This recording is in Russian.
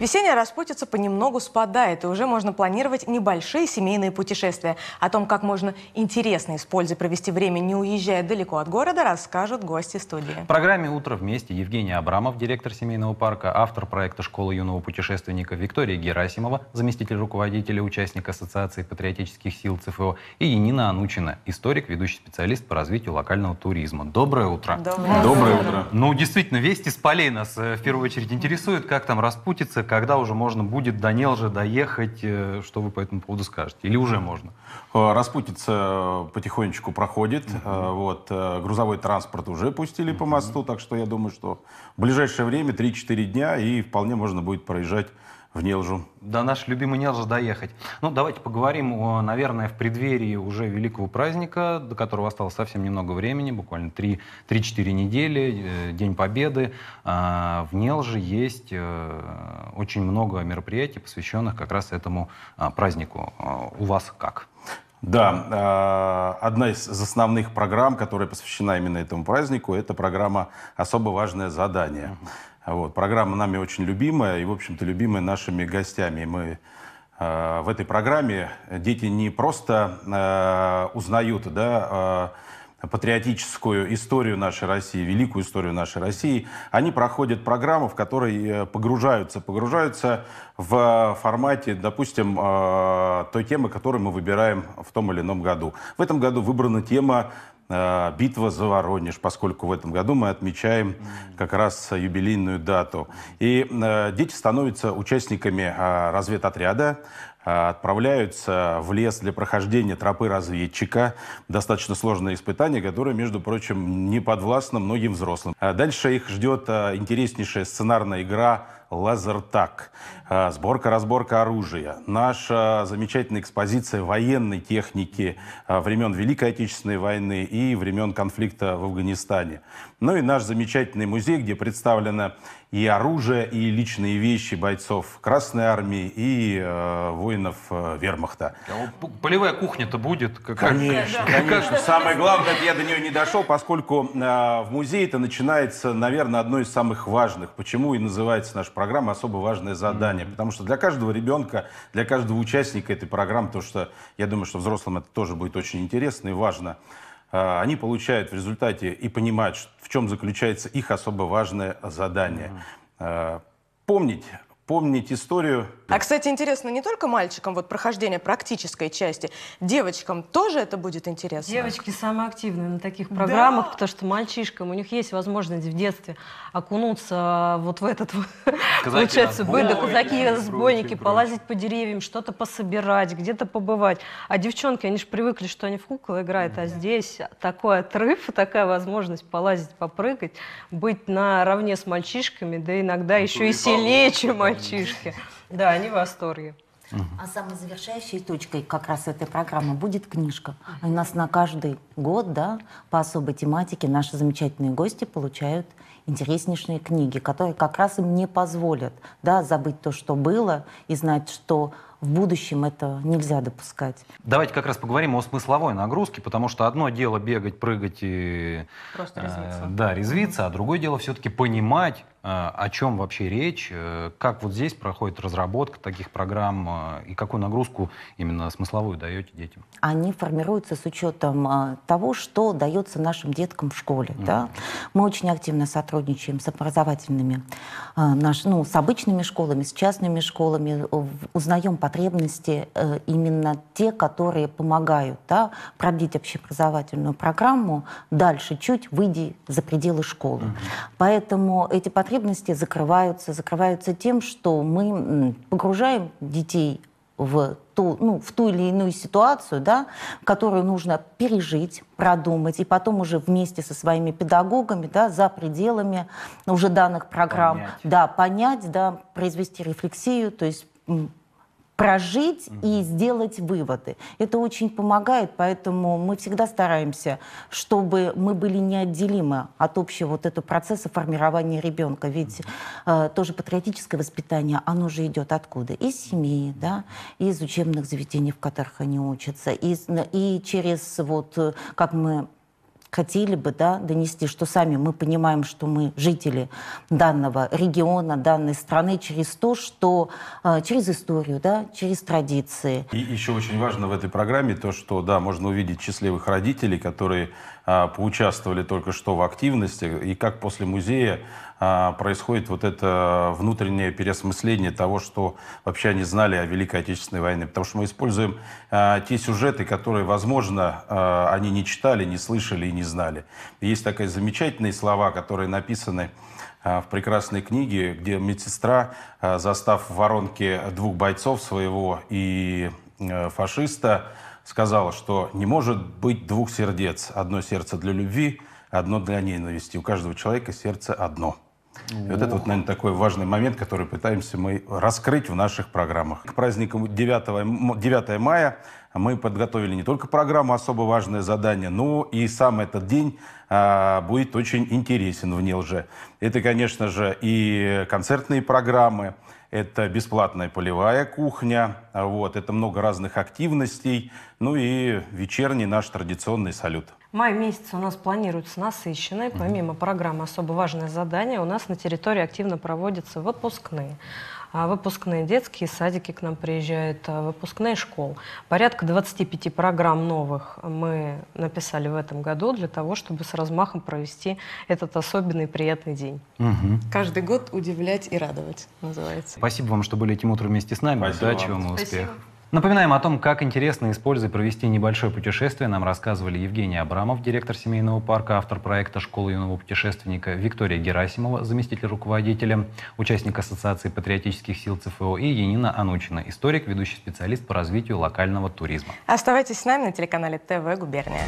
Весенняя распутица понемногу спадает, и уже можно планировать небольшие семейные путешествия. О том, как можно интересно и с пользой провести время, не уезжая далеко от города, расскажут гости студии. В программе «Утро вместе» Евгений Абрамов, директор семейного парка, автор проекта «Школа юного путешественника» Виктория Герасимова, заместитель руководителя участника Ассоциации патриотических сил ЦФО, и Енина Анучина, историк, ведущий специалист по развитию локального туризма. Доброе утро. Доброе, Доброе утро. Ну, действительно, вести с полей нас э, в первую очередь интересует, как там распутится, когда уже можно будет до Нелжи доехать? Э, что вы по этому поводу скажете? Или уже можно? Э, Распутица э, потихонечку проходит. uh Вот, грузовой транспорт уже пустили uh по мосту, так что я думаю, что в ближайшее время, 3-4 дня, и вполне можно будет проезжать в Нелжу. До нашей любимой Нелжи доехать. Ну, давайте поговорим, о, наверное, в преддверии уже великого праздника, до которого осталось совсем немного времени, буквально 3-4 недели, э, День Победы. А, в Нелже есть э, очень много мероприятий, посвященных как раз этому а, празднику. А, у вас как? Да, одна из основных программ, которая посвящена именно этому празднику, это программа «Особо важное задание». Вот. Программа нами очень любимая и, в общем-то, любимая нашими гостями. Мы э, в этой программе дети не просто э, узнают, да, э, патриотическую историю нашей России, великую историю нашей России, они проходят программу, в которой э, погружаются, погружаются в формате, допустим, э, той темы, которую мы выбираем в том или ином году. В этом году выбрана тема Э, битва за Воронеж, поскольку в этом году мы отмечаем как раз юбилейную дату. И э, дети становятся участниками э, разведотряда, Э, отправляются в лес для прохождения тропы разведчика. Достаточно сложное испытание, которое, между прочим, не подвластно многим взрослым. Э, дальше их ждет э, интереснейшая сценарная игра лазертак, сборка-разборка оружия, наша замечательная экспозиция военной техники времен Великой Отечественной войны и времен конфликта в Афганистане. Ну и наш замечательный музей, где представлена и оружие, и личные вещи бойцов Красной Армии и э, воинов э, Вермахта. А полевая кухня-то будет? Как... Конечно, да. конечно. Самое главное, я до нее не дошел, поскольку э, в музее это начинается, наверное, одно из самых важных. Почему и называется наша программа «Особо важное задание». Mm-hmm. Потому что для каждого ребенка, для каждого участника этой программы, то что я думаю, что взрослым это тоже будет очень интересно и важно – а, они получают в результате и понимают, в чем заключается их особо важное задание. А, помнить помнить историю. А, кстати, интересно не только мальчикам вот прохождение практической части, девочкам тоже это будет интересно? Девочки самые активные на таких программах, да. потому что мальчишкам у них есть возможность в детстве окунуться вот в этот, получается, бы, да, казаки, разбойники, полазить по деревьям, что-то пособирать, где-то побывать. А девчонки, они же привыкли, что они в куклы играют, а здесь такой отрыв, такая возможность полазить, попрыгать, быть наравне с мальчишками, да иногда ну, еще и сильнее, чем мальчишки мальчишки. Да, они в восторге. А самой завершающей точкой как раз этой программы будет книжка. У нас на каждый год, да, по особой тематике наши замечательные гости получают интереснейшие книги, которые как раз им не позволят, да, забыть то, что было, и знать, что в будущем это нельзя допускать. Давайте как раз поговорим о смысловой нагрузке, потому что одно дело бегать, прыгать и... Просто э, резвиться. Э, да, резвиться, а другое дело все-таки понимать, а, о чем вообще речь, э, как вот здесь проходит разработка таких программ э, и какую нагрузку именно смысловую даете детям? Они формируются с учетом э, того, что дается нашим деткам в школе. Mm-hmm. Да? Мы очень активно сотрудничаем с образовательными, наш, ну, с обычными школами, с частными школами, узнаем потребности именно те, которые помогают да, продлить общеобразовательную программу дальше чуть, выйди за пределы школы. Mm-hmm. Поэтому эти потребности потребности закрываются. Закрываются тем, что мы погружаем детей в ту, ну, в ту или иную ситуацию, да, которую нужно пережить, продумать, и потом уже вместе со своими педагогами, да, за пределами уже данных программ, понять. да, понять, да, произвести рефлексию, то есть прожить и сделать выводы. Это очень помогает, поэтому мы всегда стараемся, чтобы мы были неотделимы от общего вот этого процесса формирования ребенка. Ведь э, тоже патриотическое воспитание, оно же идет откуда? Из семьи, да, из учебных заведений, в которых они учатся, из, и через вот, э, как мы хотели бы да, донести, что сами мы понимаем, что мы жители данного региона, данной страны через то, что а, через историю, да, через традиции. И еще очень важно в этой программе то, что да, можно увидеть счастливых родителей, которые а, поучаствовали только что в активности, и как после музея а, происходит вот это внутреннее переосмысление того, что вообще они знали о Великой Отечественной войне. Потому что мы используем а, те сюжеты, которые, возможно, они не читали, не слышали и не знали. Есть такие замечательные слова, которые написаны в прекрасной книге, где медсестра, застав в воронке двух бойцов своего и э, фашиста, сказала, что не может быть двух сердец. Одно сердце для любви, одно для ненависти. У каждого человека сердце одно. И вот это, вот, наверное, такой важный момент, который пытаемся мы раскрыть в наших программах. К празднику 9, 9 мая мы подготовили не только программу «Особо важное задание», но и сам этот день а, будет очень интересен в Нелже. Это, конечно же, и концертные программы, это бесплатная полевая кухня, вот, это много разных активностей, ну и вечерний наш традиционный салют. Май месяц у нас планируется насыщенный. Помимо программы «Особо важное задание» у нас на территории активно проводятся выпускные. А выпускные детские садики к нам приезжают, а, выпускные школы. Порядка 25 программ новых мы написали в этом году для того, чтобы с размахом провести этот особенный приятный день. Угу. Каждый год удивлять и радовать называется. Спасибо вам, что были этим утром вместе с нами. Спасибо Удачи вам и успехов. Напоминаем о том, как интересно и используя провести небольшое путешествие, нам рассказывали Евгений Абрамов, директор семейного парка, автор проекта «Школа юного путешественника», Виктория Герасимова, заместитель руководителя, участник Ассоциации патриотических сил ЦФО и Енина Анучина, историк, ведущий специалист по развитию локального туризма. Оставайтесь с нами на телеканале ТВ «Губерния».